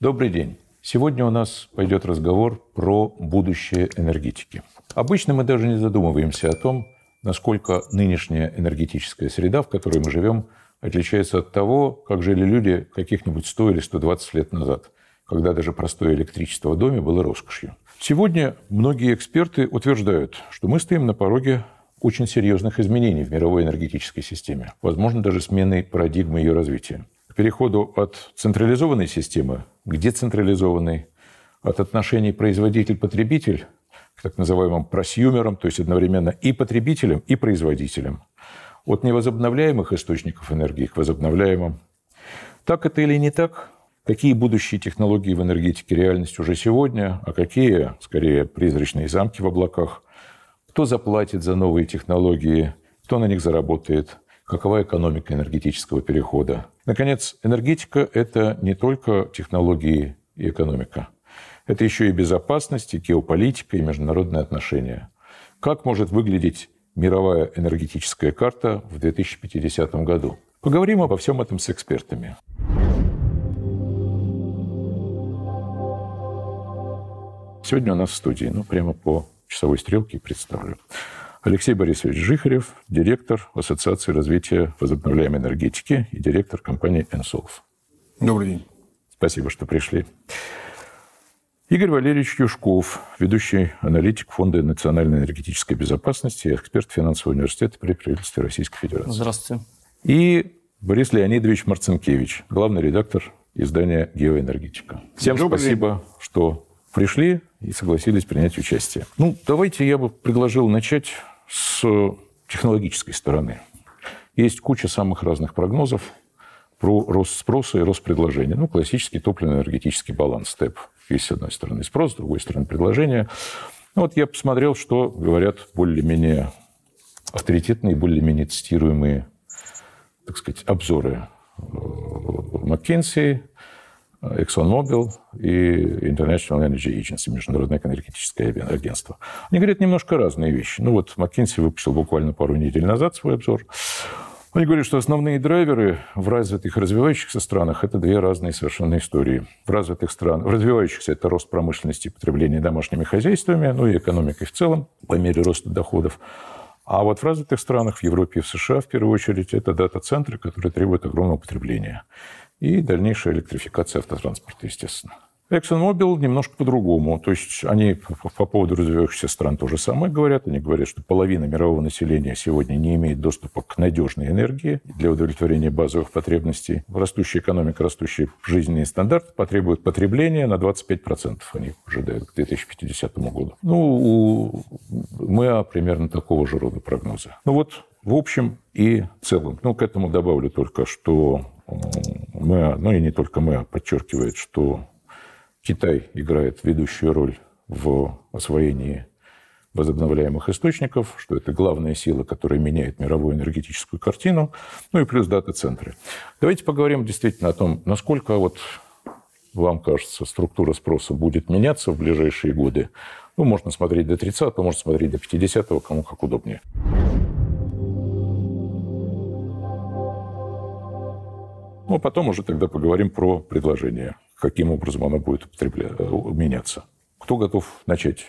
Добрый день. Сегодня у нас пойдет разговор про будущее энергетики. Обычно мы даже не задумываемся о том, насколько нынешняя энергетическая среда, в которой мы живем, отличается от того, как жили люди каких-нибудь 100 или 120 лет назад, когда даже простое электричество в доме было роскошью. Сегодня многие эксперты утверждают, что мы стоим на пороге очень серьезных изменений в мировой энергетической системе, возможно, даже смены парадигмы ее развития. К переходу от централизованной системы где централизованный от отношений производитель-потребитель к так называемым просюмерам, то есть одновременно и потребителям, и производителям. От невозобновляемых источников энергии к возобновляемым. Так это или не так, какие будущие технологии в энергетике реальность уже сегодня, а какие, скорее, призрачные замки в облаках, кто заплатит за новые технологии, кто на них заработает – какова экономика энергетического перехода. Наконец, энергетика – это не только технологии и экономика. Это еще и безопасность, и геополитика, и международные отношения. Как может выглядеть мировая энергетическая карта в 2050 году? Поговорим обо всем этом с экспертами. Сегодня у нас в студии, ну, прямо по часовой стрелке представлю. Алексей Борисович Жихарев, директор Ассоциации развития возобновляемой энергетики и директор компании «Энсолф». Добрый день. Спасибо, что пришли. Игорь Валерьевич Юшков, ведущий аналитик Фонда национальной энергетической безопасности и эксперт финансового университета при правительстве Российской Федерации. Здравствуйте. И Борис Леонидович Марцинкевич, главный редактор издания «Геоэнергетика». Всем Добрый спасибо, день. что пришли и согласились принять участие. Ну, давайте я бы предложил начать с технологической стороны. Есть куча самых разных прогнозов про рост спроса и рост предложения. Ну, классический топливно-энергетический баланс степ Есть, с одной стороны, спрос, с другой стороны, предложение. Ну, вот я посмотрел, что говорят более-менее авторитетные, более-менее цитируемые, так сказать, обзоры э, Маккенси, ExxonMobil и International Energy Agency, Международное энергетическое агентство. Они говорят немножко разные вещи. Ну вот McKinsey выпустил буквально пару недель назад свой обзор. Они говорят, что основные драйверы в развитых и развивающихся странах – это две разные совершенно истории. В развитых странах, в развивающихся – это рост промышленности и потребления домашними хозяйствами, ну и экономикой в целом, по мере роста доходов. А вот в развитых странах, в Европе и в США, в первую очередь, это дата-центры, которые требуют огромного потребления и дальнейшая электрификация автотранспорта, естественно. ExxonMobil немножко по-другому. То есть они по поводу развивающихся стран то же самое говорят. Они говорят, что половина мирового населения сегодня не имеет доступа к надежной энергии для удовлетворения базовых потребностей. Растущая экономика, растущие жизненные стандарты потребуют потребления на 25%. Они ожидают к 2050 году. Ну, у МЭА примерно такого же рода прогноза. Ну вот, в общем и целом. Ну, к этому добавлю только, что мы, ну и не только мы, а подчеркивает, что Китай играет ведущую роль в освоении возобновляемых источников, что это главная сила, которая меняет мировую энергетическую картину, ну и плюс дата-центры. Давайте поговорим действительно о том, насколько вот вам кажется, структура спроса будет меняться в ближайшие годы. Ну, можно смотреть до 30-го, можно смотреть до 50-го, кому как удобнее. Ну, а потом уже тогда поговорим про предложение, каким образом оно будет употребля... Э, меняться. Кто готов начать?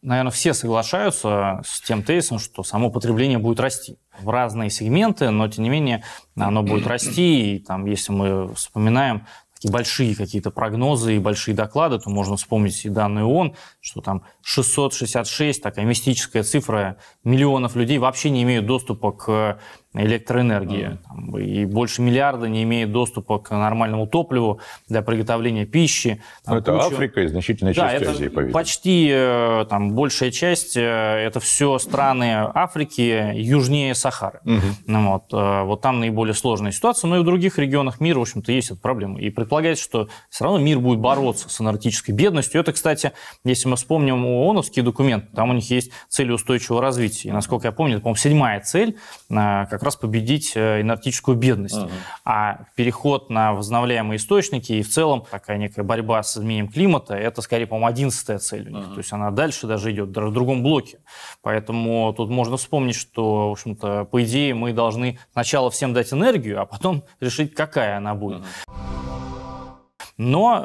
Наверное, все соглашаются с тем тезисом, что само потребление будет расти в разные сегменты, но, тем не менее, оно будет расти. И там, если мы вспоминаем такие большие какие-то прогнозы и большие доклады, то можно вспомнить и данные ООН, что там 666, такая мистическая цифра, миллионов людей вообще не имеют доступа к электроэнергии. Mm. и больше миллиарда не имеет доступа к нормальному топливу для приготовления пищи. Там, ну, это куча... Африка и значительная да, часть это Азии, по Почти э, там, большая часть э, это все страны Африки южнее Сахары. mm Ну, вот, э, вот там наиболее сложная ситуация, но и в других регионах мира, в общем-то, есть эта проблема. И предполагается, что все равно мир будет бороться с энергетической бедностью. Это, кстати, если мы вспомним ООНовский документ, там у них есть цель устойчивого развития. И, насколько я помню, это, по-моему, седьмая цель, как как раз победить э, энергетическую бедность. Ага. А переход на возобновляемые источники и в целом такая некая борьба с изменением климата, это скорее, по-моему, одиннадцатая цель у них. Ага. То есть она дальше даже идет, даже в другом блоке. Поэтому тут можно вспомнить, что, в общем-то, по идее мы должны сначала всем дать энергию, а потом решить, какая она будет. Ага. Но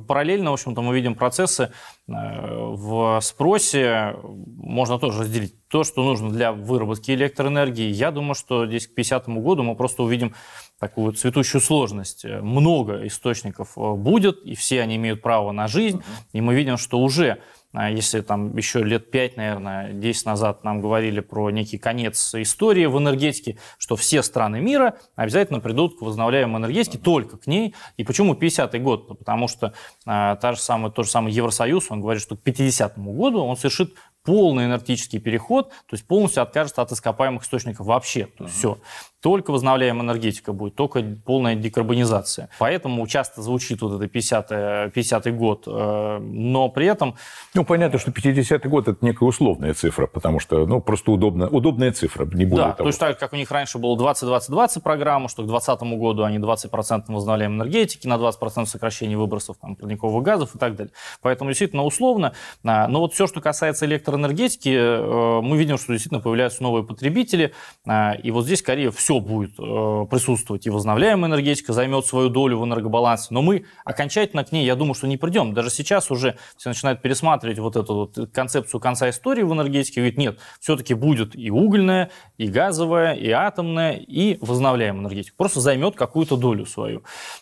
э, параллельно, в общем-то, мы видим процессы э, в спросе. Можно тоже разделить то, что нужно для выработки электроэнергии. Я думаю, что здесь к 50 году мы просто увидим такую цветущую сложность. Э, много источников э, будет, и все они имеют право на жизнь. И мы видим, что уже а если там еще лет 5, наверное, 10 назад нам говорили про некий конец истории в энергетике, что все страны мира обязательно придут к возобновляемой энергетике, mm-hmm. только к ней. И почему 50-й год? Ну, потому что э, та же самая, тот же самый Евросоюз, он говорит, что к 50-му году он совершит полный энергетический переход, то есть полностью откажется от ископаемых источников вообще. То есть uh-huh. все. Только возобновляемая энергетика будет, только полная декарбонизация. Поэтому часто звучит вот это 50-й 50 год, э, но при этом... Ну, понятно, что 50-й год – это некая условная цифра, потому что, ну, просто удобно, удобная цифра, не более да, того. точно так, как у них раньше было 20-20-20 программа, что к 2020 году они 20% возобновляемой энергетики, на 20% сокращение выбросов там, парниковых газов и так далее. Поэтому действительно условно. А, но вот все, что касается электро сектор энергетики э, мы видим, что действительно появляются новые потребители, э, и вот здесь скорее все будет э, присутствовать. И возобновляемая энергетика займет свою долю в энергобалансе, но мы окончательно к ней, я думаю, что не придем. Даже сейчас уже все начинают пересматривать вот эту вот концепцию конца истории в энергетике, говорит, нет, все-таки будет и угольная, и газовая, и атомная, и возобновляемая энергетика. Просто займет какую-то долю свою.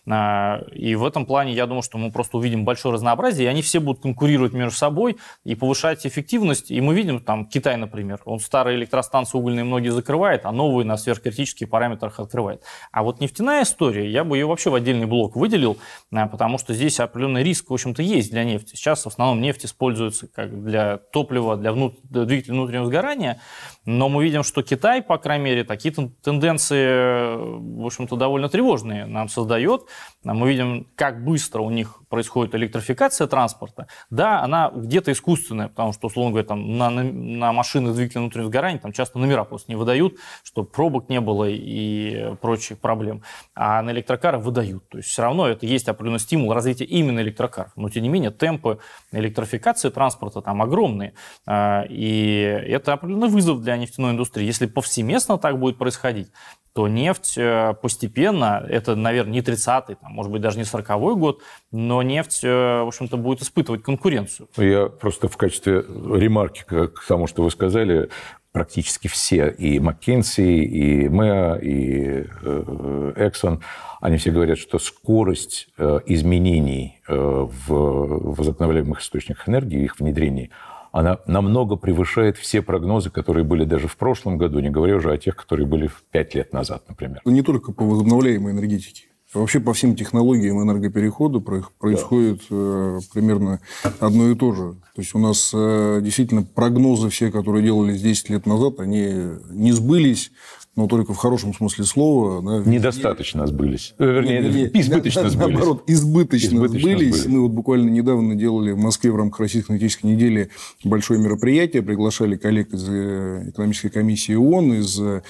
И в этом плане я думаю, что мы просто увидим большое разнообразие, и они все будут конкурировать между собой и повышать эффективность есть, и мы видим, там, Китай, например, он старые электростанции угольные многие закрывает, а новые на сверхкритических параметрах открывает. А вот нефтяная история, я бы ее вообще в отдельный блок выделил, э, потому что здесь определенный риск, в общем-то, есть для нефти. Сейчас в основном нефть используется как для топлива, для, внут... для двигателя внутреннего сгорания, но мы видим, что Китай, по крайней мере, такие тенденции, э, в общем-то, довольно тревожные нам создает. Мы видим, как быстро у них происходит электрификация транспорта. Да, она где-то искусственная, потому что, условно говоря, там, на, на машины двигателя внутреннего сгорания там часто номера просто не выдают, чтобы пробок не было и прочих проблем. А на электрокары выдают. То есть все равно это есть определенный стимул развития именно электрокаров. Но тем не менее темпы электрификации транспорта там огромные. А, и это определенный вызов для нефтяной индустрии. Если повсеместно так будет происходить, то нефть э, постепенно, это, наверное, не 30-й, там, может быть, даже не 40-й год, но нефть, э, в общем-то, будет испытывать конкуренцию. Я просто в качестве ремарки к тому, что вы сказали, практически все, и Маккенси, и Мэа, и э, Эксон, они все говорят, что скорость изменений в возобновляемых источниках энергии, их внедрении, она намного превышает все прогнозы, которые были даже в прошлом году, не говоря уже о тех, которые были пять лет назад, например. Ну, не только по возобновляемой энергетике. Вообще по всем технологиям энергоперехода происходит да. Э, примерно одно и то же. То есть у нас э, действительно прогнозы все, которые делались 10 лет назад, они не сбылись но только в хорошем смысле слова. Да, везде... Недостаточно сбылись. Э, вернее, не, не, избыточно на, сбылись. Наоборот, избыточно, избыточно сбылись. сбылись. Мы вот буквально недавно делали в Москве в рамках Российской аналитической недели большое мероприятие. Приглашали коллег из э, экономической комиссии ООН, из э,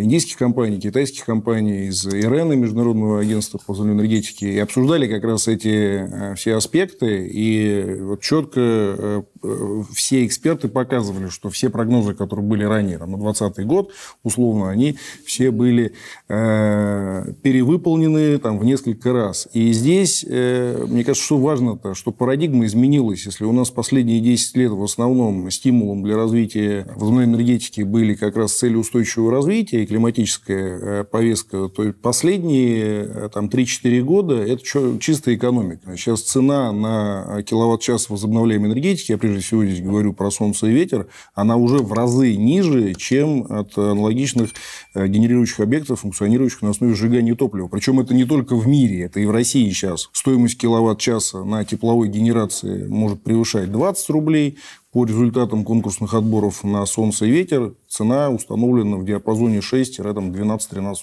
индийских компаний, китайских компаний, из ИРЭНа, Международного агентства по зеленой энергетике. И обсуждали как раз эти э, все аспекты. И вот четко Э, все эксперты показывали, что все прогнозы, которые были ранее, там, на 2020 год, условно, они все были э, перевыполнены там, в несколько раз. И здесь, э, мне кажется, что важно-то, что парадигма изменилась. Если у нас последние 10 лет в основном стимулом для развития водной энергетики были как раз цели устойчивого развития и климатическая э, повестка, то последние э, там, 3-4 года – это чё, чистая экономика. Сейчас цена на киловатт-час возобновляемой энергетики прежде всего говорю про солнце и ветер, она уже в разы ниже, чем от аналогичных э, генерирующих объектов, функционирующих на основе сжигания топлива. Причем это не только в мире, это и в России сейчас. Стоимость киловатт-часа на тепловой генерации может превышать 20 рублей, по результатам конкурсных отборов на «Солнце и ветер» цена установлена в диапазоне 6-12-13 рядом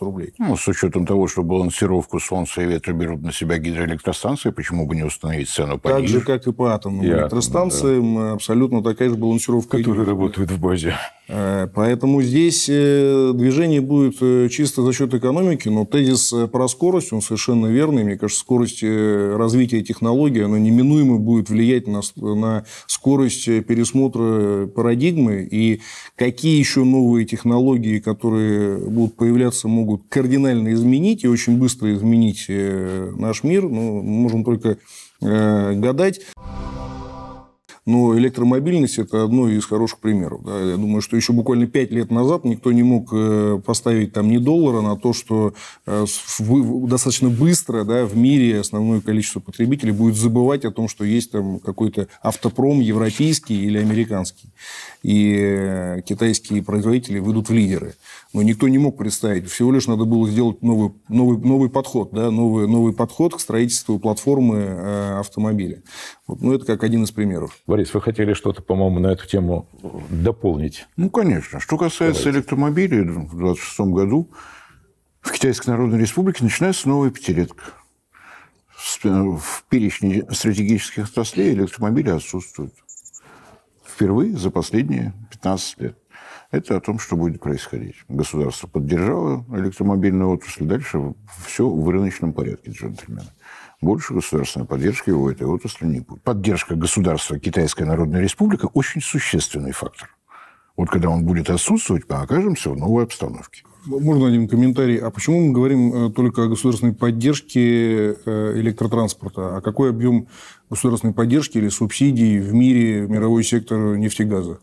рублей. Ну, с учетом того, что балансировку «Солнца и ветра» берут на себя гидроэлектростанции, почему бы не установить цену пониже? Так же, как и по атомным и электростанциям, да. Э, абсолютно такая же балансировка. Которые идет. работают в базе. Э, поэтому здесь э, движение будет э, чисто за счет экономики, но тезис про скорость, он совершенно верный. Мне кажется, скорость развития технологий, она неминуемо будет влиять на, на скорость пересмотра парадигмы. И какие еще новые технологии, которые будут появляться, могут кардинально изменить и очень быстро изменить наш мир, ну, можем только гадать. Но ну, электромобильность – это одно из хороших примеров. Да. Я думаю, что еще буквально пять лет назад никто не мог э, поставить там ни доллара на то, что э, достаточно быстро да, в мире основное количество потребителей будет забывать о том, что есть там какой-то автопром европейский или американский. И э, китайские производители выйдут в лидеры. Но никто не мог представить. Всего лишь надо было сделать новый, новый, новый подход, да, новый, новый подход к строительству платформы автомобиля. Вот, ну, это как один из примеров. В Борис, вы хотели что-то, по-моему, на эту тему дополнить? Ну, конечно. Что касается Давайте. электромобилей, в 26 году в Китайской Народной Республике начинается новая пятилетка. В перечне стратегических отраслей электромобили отсутствуют. Впервые за последние 15 лет. Это о том, что будет происходить. Государство поддержало электромобильную отрасль, дальше все в рыночном порядке, джентльмены больше государственной поддержки у этой отрасли не будет. Поддержка государства Китайская Народная Республика очень существенный фактор. Вот когда он будет отсутствовать, мы окажемся в новой обстановке. Можно один комментарий? А почему мы говорим э, только о государственной поддержке э, электротранспорта? А какой объем государственной поддержки или субсидий в мире в мировой сектор нефтегаза?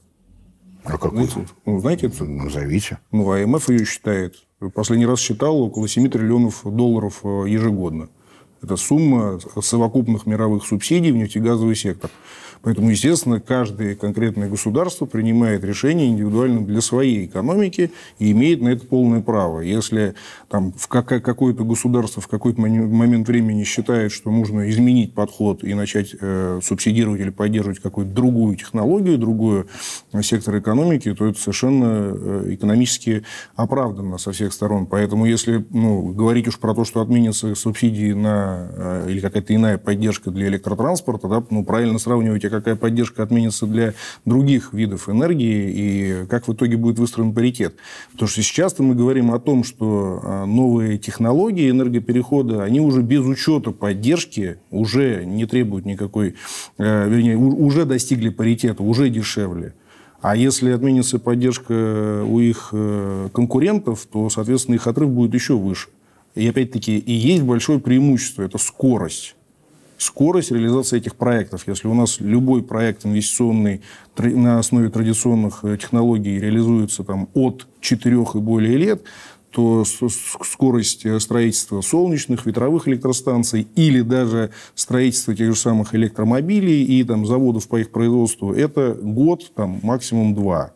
А какой? Знаете, ну, знаете это? Назовите. Ну, АМФ ее считает. Последний раз считал около 7 триллионов долларов э, ежегодно. Это сумма совокупных мировых субсидий в нефтегазовый сектор. Поэтому, естественно, каждое конкретное государство принимает решение индивидуально для своей экономики и имеет на это полное право. Если там, в какое-то государство в какой-то момент времени считает, что нужно изменить подход и начать э, субсидировать или поддерживать какую-то другую технологию, другой сектор экономики, то это совершенно э, экономически оправданно со всех сторон. Поэтому если ну, говорить уж про то, что отменятся субсидии на Э, или какая-то иная поддержка для электротранспорта, да, ну, правильно сравниваете, какая поддержка отменится для других видов энергии и как в итоге будет выстроен паритет. Потому что сейчас мы говорим о том, что э, новые технологии энергоперехода, они уже без учета поддержки уже не требуют никакой, э, вернее, уже достигли паритета, уже дешевле. А если отменится поддержка у их конкурентов, то, соответственно, их отрыв будет еще выше. И опять-таки, и есть большое преимущество – это скорость скорость реализации этих проектов. Если у нас любой проект инвестиционный на основе традиционных э, технологий реализуется там, от 4 и более лет, то скорость э, строительства солнечных, ветровых электростанций или даже строительства тех же самых электромобилей и там, заводов по их производству – это год, там, максимум два.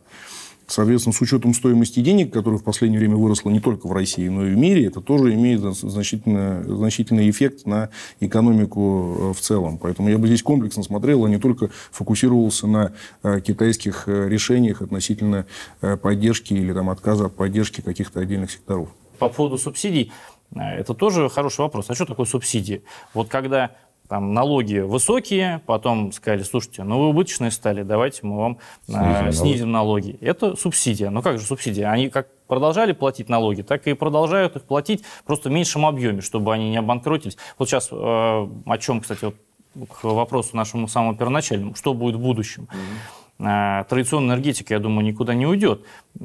Соответственно, с учетом стоимости денег, которая в последнее время выросла не только в России, но и в мире, это тоже имеет значительно, значительный эффект на экономику э, в целом. Поэтому я бы здесь комплексно смотрел, а не только фокусировался на э, китайских э, решениях относительно поддержки или там, отказа от поддержки каких-то отдельных секторов. По поводу субсидий, это тоже хороший вопрос. А что такое субсидии? Вот когда там налоги высокие, потом сказали, слушайте, ну вы убыточные стали, давайте мы вам снизим, э, снизим налоги. налоги. Это субсидия. Ну как же субсидия? Они как продолжали платить налоги, так и продолжают их платить просто в меньшем объеме, чтобы они не обанкротились. Вот сейчас э, о чем, кстати, вот к вопросу нашему самому первоначальному, что будет в будущем. Mm-hmm. Э, традиционная энергетика, я думаю, никуда не уйдет.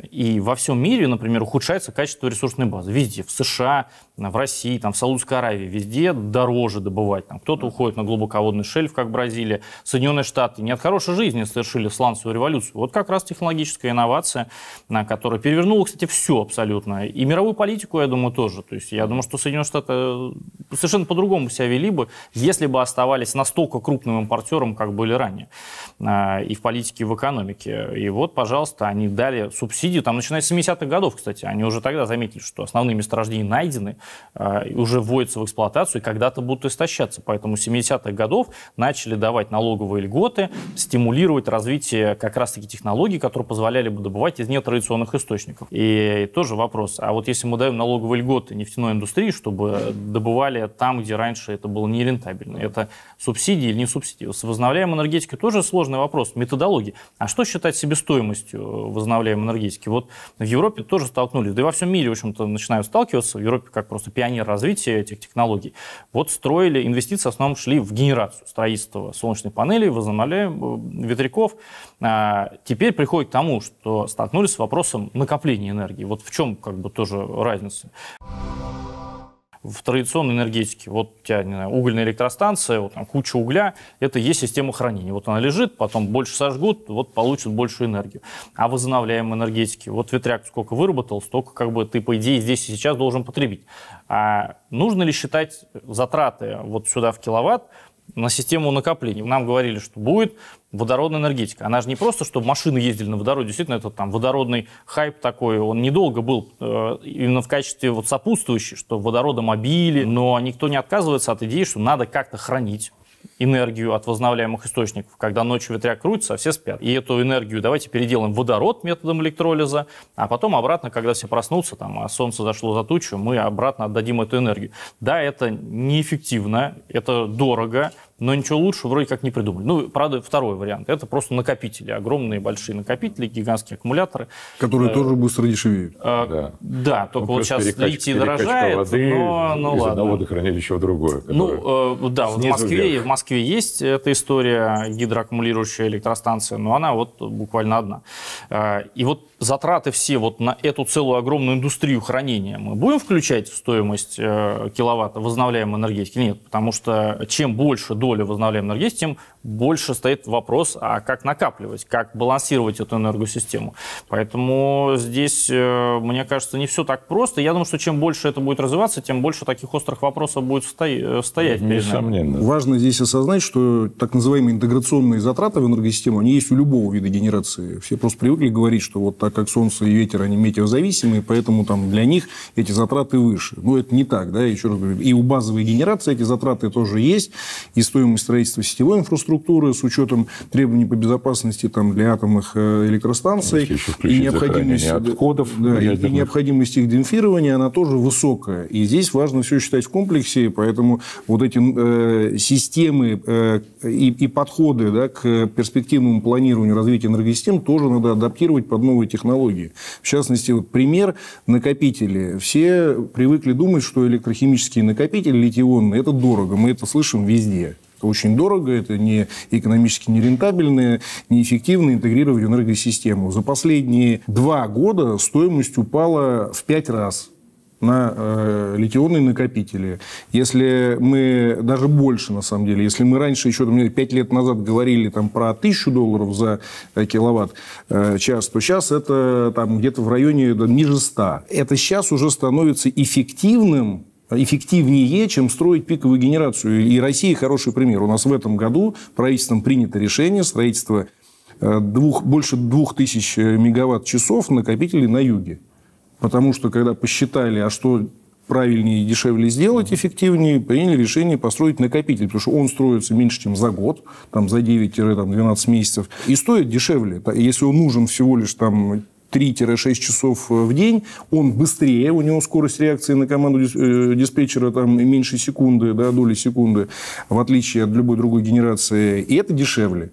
И во всем мире, например, ухудшается качество ресурсной базы. Везде, в США, в России, там, в Саудовской Аравии, везде дороже добывать. Там кто-то уходит на глубоководный шельф, как Бразилия. Соединенные Штаты не от хорошей жизни совершили сланцевую революцию. Вот как раз технологическая инновация, которая перевернула, кстати, все абсолютно. И мировую политику, я думаю, тоже. То есть я думаю, что Соединенные Штаты э, совершенно по-другому себя вели бы, если бы оставались настолько крупным импортером, как были ранее. Э, и в политике политике, в экономике. И вот, пожалуйста, они дали субсидию, там, начиная с 70-х годов, кстати, они уже тогда заметили, что основные месторождения найдены, а, уже вводятся в эксплуатацию и когда-то будут истощаться. Поэтому с 70-х годов начали давать налоговые льготы, стимулировать развитие как раз-таки технологий, которые позволяли бы добывать из нетрадиционных источников. И тоже вопрос, а вот если мы даем налоговые льготы нефтяной индустрии, чтобы добывали там, где раньше это было нерентабельно, это субсидии или не субсидии. С возобновляемой энергетикой тоже сложный вопрос, методологии. А что считать себестоимостью э, возобновляемой энергетики? Вот в Европе тоже столкнулись, да и во всем мире, в общем-то, начинают сталкиваться, в Европе как просто пионер развития этих технологий. Вот строили, инвестиции в основном шли в генерацию, строительство солнечных панелей, возобновляемых э, ветряков. А теперь приходит к тому, что столкнулись с вопросом накопления энергии. Вот в чем как бы тоже разница? в традиционной энергетике. Вот у тебя, не знаю, угольная электростанция, вот там куча угля, это есть система хранения. Вот она лежит, потом больше сожгут, вот получат большую энергию. А возобновляемой энергетики, вот ветряк сколько выработал, столько как бы ты, по идее, здесь и сейчас должен потребить. А нужно ли считать затраты вот сюда в киловатт, на систему накопления. Нам говорили, что будет водородная энергетика. Она же не просто, чтобы машины ездили на водороде. Действительно, этот там водородный хайп такой. Он недолго был э, именно в качестве вот сопутствующей, что водорода мобили. Но никто не отказывается от идеи, что надо как-то хранить энергию от возобновляемых источников. Когда ночью ветряк крутится, а все спят. И эту энергию давайте переделаем в водород методом электролиза, а потом обратно, когда все проснутся, там, а солнце зашло за тучу, мы обратно отдадим эту энергию. Да, это неэффективно, это дорого, но ничего лучше вроде как не придумали. Ну, правда, второй вариант. Это просто накопители, огромные большие накопители, гигантские аккумуляторы. Которые э, тоже быстро дешевеют. Э, да. да, только ну, вот сейчас литий дорожает, воды но ну, из ладно. одного водохранилища в другое. Ну, э, да, в Москве, вверх. в Москве Москве есть эта история, гидроаккумулирующая электростанция, но она вот буквально одна. А, и вот затраты все вот на эту целую огромную индустрию хранения мы будем включать в стоимость э, киловатта возобновляемой энергетики? Нет, потому что чем больше доля возобновляемой энергетики, тем больше стоит вопрос, а как накапливать, как балансировать эту энергосистему. Поэтому здесь, э, мне кажется, не все так просто. Я думаю, что чем больше это будет развиваться, тем больше таких острых вопросов будет э, стоять. Ну, несомненно. Важно здесь осознать, что так называемые интеграционные затраты в энергосистему, они есть у любого вида генерации. Все просто привыкли говорить, что вот так как солнце и ветер, они метеозависимые, поэтому там для них эти затраты выше. Но это не так, да, еще раз говорю. И у базовой генерации эти затраты тоже есть, и стоимость строительства сетевой инфраструктуры, инфраструктуры с учетом требований по безопасности там, для атомных э, электростанций и необходимость, отходов да, и необходимость их демпфирования, она тоже высокая. И здесь важно все считать в комплексе, поэтому вот эти э, системы э, и, и подходы да, к перспективному планированию развития энергосистем тоже надо адаптировать под новые технологии. В частности, вот пример накопители. Все привыкли думать, что электрохимические накопители литионные – это дорого. Мы это слышим везде очень дорого, это не экономически нерентабельно, неэффективно интегрировать в энергосистему. За последние два года стоимость упала в пять раз на э, литионные накопители. Если мы даже больше, на самом деле, если мы раньше еще там, пять лет назад говорили там, про тысячу долларов за э, киловатт-час, э, то сейчас это там, где-то в районе да, ниже 100. Это сейчас уже становится эффективным эффективнее, чем строить пиковую генерацию. И Россия хороший пример. У нас в этом году правительством принято решение строительства э, двух, больше двух тысяч э, мегаватт-часов накопителей на юге. Потому что, когда посчитали, а что правильнее и дешевле сделать, эффективнее, приняли решение построить накопитель, потому что он строится меньше, чем за год, там, за 9-12 месяцев, и стоит дешевле. Если он нужен всего лишь там, 3-6 часов э, в день, он быстрее, у него скорость реакции на команду э, диспетчера там меньше секунды, да, доли секунды, в отличие от любой другой генерации, и это дешевле.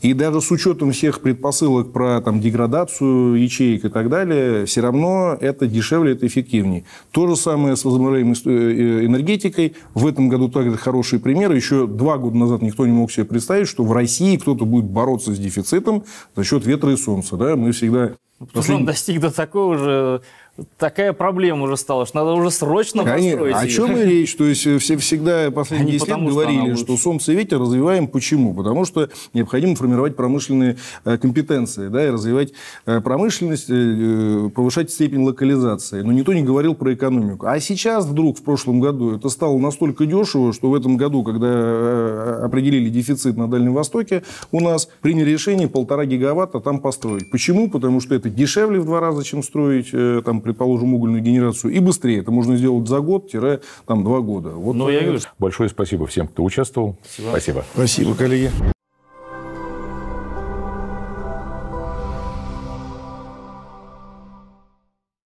И даже с учетом всех предпосылок про там, деградацию ячеек и так далее, все равно это дешевле, это эффективнее. То же самое с возобновляемой э, э, энергетикой. В этом году также хорошие примеры. Еще два года назад никто не мог себе представить, что в России кто-то будет бороться с дефицитом за счет ветра и солнца. Да? Мы всегда... Ну, потому что он достиг до такого же такая проблема уже стала, что надо уже срочно Конечно. построить. О ее. чем и речь? То есть э, все всегда последние а лет говорили, что, что солнце и ветер развиваем. Почему? Потому что необходимо формировать промышленные э, компетенции, да, и развивать э, промышленность, повышать степень локализации. Но никто не говорил про экономику. А сейчас вдруг в прошлом году это стало настолько дешево, что в этом году, когда определили дефицит на Дальнем Востоке, у нас приняли решение полтора гигаватта там построить. Почему? Потому что это дешевле в два раза, чем строить там предположим, угольную генерацию и быстрее. Это можно сделать за год-два года. Вот Но ну, э, я Большое спасибо всем, кто участвовал. Спасибо. Спасибо, спасибо коллеги.